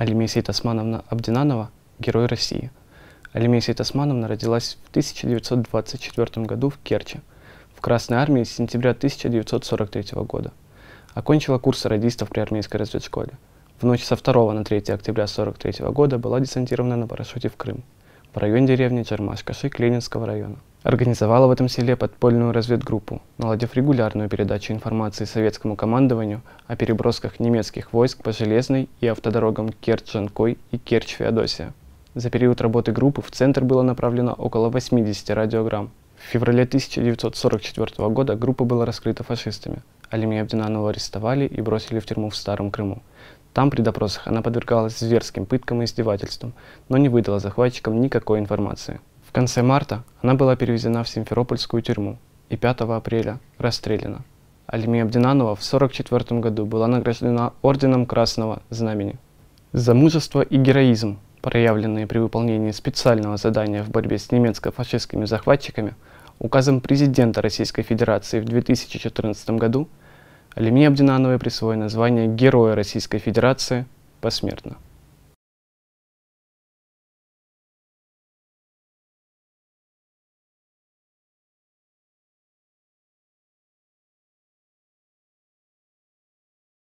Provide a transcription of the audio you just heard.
Алимесия Тасмановна Абдинанова – Герой России. Алимесия Тасмановна родилась в 1924 году в Керчи, в Красной армии с сентября 1943 года. Окончила курсы радистов при армейской разведшколе. В ночь со 2 на 3 октября 1943 года была десантирована на парашюте в Крым, в район деревни Чермашкаши, кашик Ленинского района. Организовала в этом селе подпольную разведгруппу, наладив регулярную передачу информации советскому командованию о перебросках немецких войск по железной и автодорогам керчь и керч феодосия За период работы группы в центр было направлено около 80 радиограмм. В феврале 1944 года группа была раскрыта фашистами. Алимия Абдинанова арестовали и бросили в тюрьму в Старом Крыму. Там при допросах она подвергалась зверским пыткам и издевательствам, но не выдала захватчикам никакой информации. В конце марта она была перевезена в Симферопольскую тюрьму и 5 апреля расстреляна. Альмия Абдинанова в 1944 году была награждена Орденом Красного Знамени. За мужество и героизм, проявленные при выполнении специального задания в борьбе с немецко-фашистскими захватчиками, указом президента Российской Федерации в 2014 году Алиме Абдинановой присвоено звание Героя Российской Федерации посмертно.